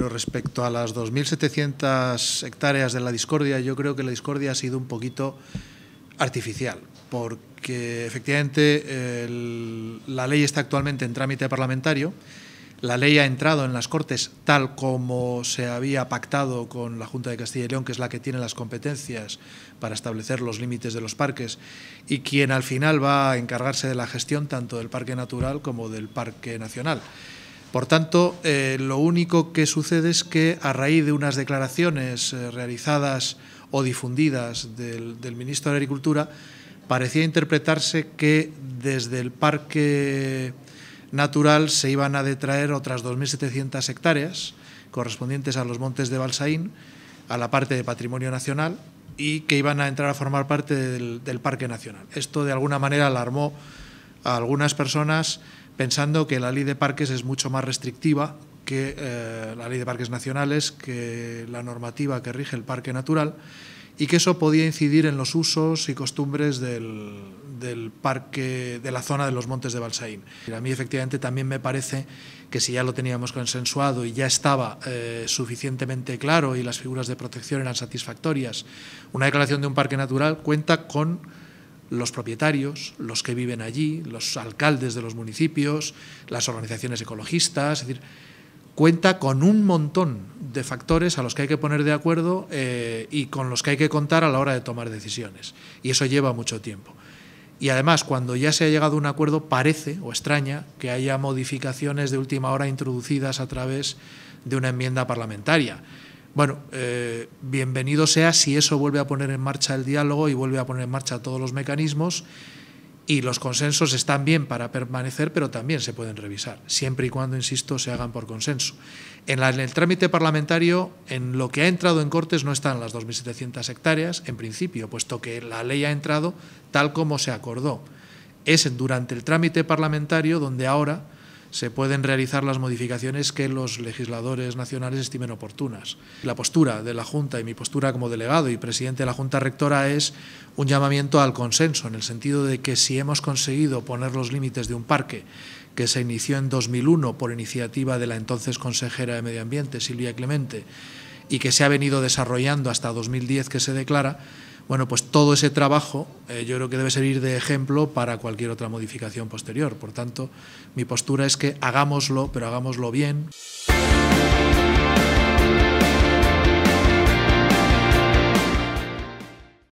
pero respecto a las 2.700 hectáreas de la discordia, yo creo que la discordia ha sido un poquito artificial, porque efectivamente la ley está actualmente en trámite parlamentario, la ley ha entrado en las Cortes tal como se había pactado con la Junta de Castilla y León, que es la que tiene las competencias para establecer los límites de los parques, y quien al final va a encargarse de la gestión tanto del Parque Natural como del Parque Nacional. Por tanto, eh, lo único que sucede es que a raíz de unas declaraciones eh, realizadas o difundidas del, ministro de Agricultura, parecía interpretarse que desde el parque natural se iban a detraer otras 2.700 hectáreas correspondientes a los montes de Balsaín, a la parte de patrimonio nacional, y que iban a entrar a formar parte del, del parque nacional. Esto de alguna manera alarmó a algunas personas pensando que la ley de parques es mucho más restrictiva que eh, la ley de parques nacionales, que la normativa que rige el parque natural, y que eso podía incidir en los usos y costumbres del, parque, de la zona de los montes de Balsaín. A mí efectivamente también me parece que si ya lo teníamos consensuado y ya estaba eh, suficientemente claro y las figuras de protección eran satisfactorias, una declaración de un parque natural cuenta con los propietarios, los que viven allí, los alcaldes de los municipios, las organizaciones ecologistas, es decir, cuenta con un montón de factores a los que hay que poner de acuerdo eh, y con los que hay que contar a la hora de tomar decisiones. Y eso lleva mucho tiempo. Y además, cuando ya se ha llegado a un acuerdo, parece o extraña que haya modificaciones de última hora introducidas a través de una enmienda parlamentaria. Bueno, eh, bienvenido sea si eso vuelve a poner en marcha el diálogo y vuelve a poner en marcha todos los mecanismos y los consensos están bien para permanecer, pero también se pueden revisar, siempre y cuando, insisto, se hagan por consenso. En, la, en el trámite parlamentario, en lo que ha entrado en Cortes no están las 2.700 hectáreas, en principio, puesto que la ley ha entrado tal como se acordó. Es durante el trámite parlamentario donde ahora se pueden realizar las modificaciones que los legisladores nacionales estimen oportunas. La postura de la Junta y mi postura como delegado y presidente de la Junta Rectora es un llamamiento al consenso, en el sentido de que si hemos conseguido poner los límites de un parque que se inició en 2001 por iniciativa de la entonces consejera de Medio Ambiente, Silvia Clemente, y que se ha venido desarrollando hasta 2010 que se declara, bueno, pues todo ese trabajo eh, yo creo que debe servir de ejemplo para cualquier otra modificación posterior. Por tanto, mi postura es que hagámoslo, pero hagámoslo bien.